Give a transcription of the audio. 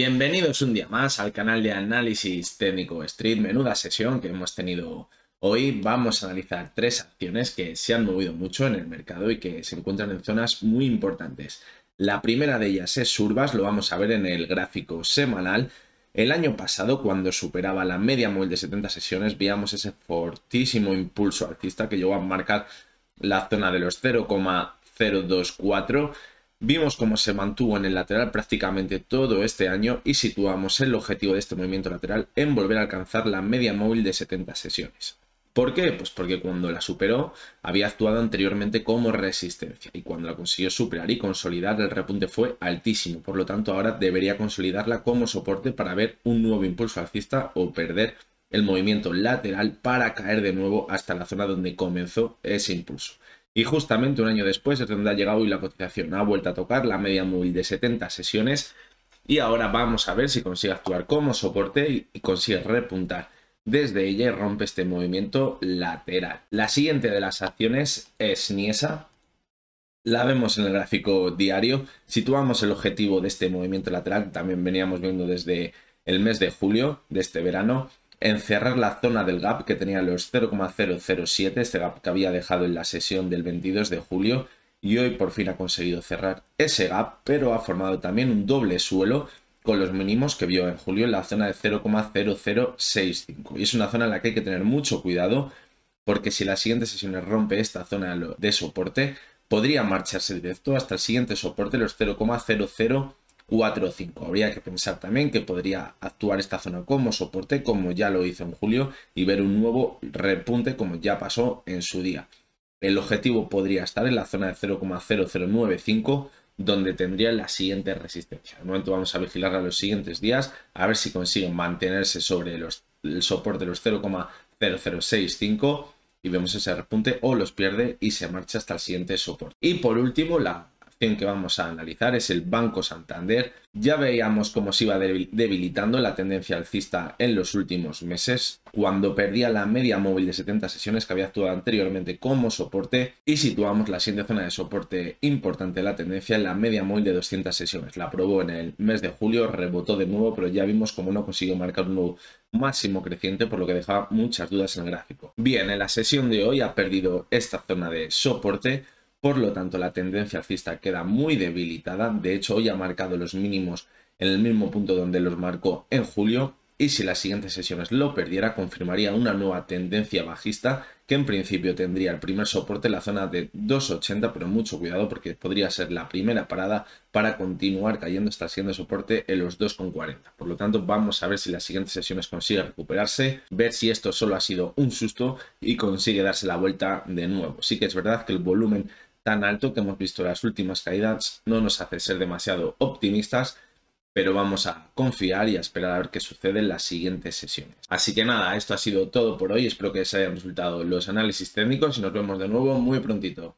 Bienvenidos un día más al canal de análisis técnico Street. Menuda sesión que hemos tenido hoy. Vamos a analizar tres acciones que se han movido mucho en el mercado y que se encuentran en zonas muy importantes. La primera de ellas es Urbas, lo vamos a ver en el gráfico semanal. El año pasado, cuando superaba la media móvil de 70 sesiones, veíamos ese fortísimo impulso alcista que llegó a marcar la zona de los 0,024 Vimos cómo se mantuvo en el lateral prácticamente todo este año y situamos el objetivo de este movimiento lateral en volver a alcanzar la media móvil de 70 sesiones. ¿Por qué? Pues porque cuando la superó había actuado anteriormente como resistencia y cuando la consiguió superar y consolidar el repunte fue altísimo, por lo tanto ahora debería consolidarla como soporte para ver un nuevo impulso alcista o perder el movimiento lateral para caer de nuevo hasta la zona donde comenzó ese impulso. Y justamente un año después es donde ha llegado hoy la cotización. Ha vuelto a tocar la media móvil de 70 sesiones y ahora vamos a ver si consigue actuar como soporte y consigue repuntar desde ella y rompe este movimiento lateral. La siguiente de las acciones es Niesa. La vemos en el gráfico diario. Situamos el objetivo de este movimiento lateral, también veníamos viendo desde el mes de julio de este verano encerrar la zona del gap que tenía los 0,007, este gap que había dejado en la sesión del 22 de julio, y hoy por fin ha conseguido cerrar ese gap, pero ha formado también un doble suelo con los mínimos que vio en julio en la zona de 0,0065. Y es una zona en la que hay que tener mucho cuidado, porque si la siguiente sesión rompe esta zona de soporte, podría marcharse directo hasta el siguiente soporte, los 0,00 4 o 5. Habría que pensar también que podría actuar esta zona como soporte, como ya lo hizo en julio, y ver un nuevo repunte como ya pasó en su día. El objetivo podría estar en la zona de 0,0095, donde tendría la siguiente resistencia. De momento vamos a vigilarla los siguientes días, a ver si consiguen mantenerse sobre los, el soporte de los 0,0065 y vemos ese repunte o los pierde y se marcha hasta el siguiente soporte. Y por último, la que vamos a analizar es el Banco Santander. Ya veíamos cómo se iba debilitando la tendencia alcista en los últimos meses, cuando perdía la media móvil de 70 sesiones que había actuado anteriormente como soporte y situamos la siguiente zona de soporte importante de la tendencia en la media móvil de 200 sesiones. La probó en el mes de julio, rebotó de nuevo, pero ya vimos cómo no consiguió marcar un nuevo máximo creciente, por lo que dejaba muchas dudas en el gráfico. Bien, en la sesión de hoy ha perdido esta zona de soporte por lo tanto, la tendencia alcista queda muy debilitada. De hecho, hoy ha marcado los mínimos en el mismo punto donde los marcó en julio. Y si las siguientes sesiones lo perdiera, confirmaría una nueva tendencia bajista que en principio tendría el primer soporte en la zona de 2,80, pero mucho cuidado porque podría ser la primera parada para continuar cayendo esta siguiente soporte en los 2,40. Por lo tanto, vamos a ver si las siguientes sesiones consigue recuperarse, ver si esto solo ha sido un susto y consigue darse la vuelta de nuevo. Sí que es verdad que el volumen tan alto que hemos visto las últimas caídas no nos hace ser demasiado optimistas, pero vamos a confiar y a esperar a ver qué sucede en las siguientes sesiones. Así que nada, esto ha sido todo por hoy, espero que se hayan resultado los análisis técnicos y nos vemos de nuevo muy prontito.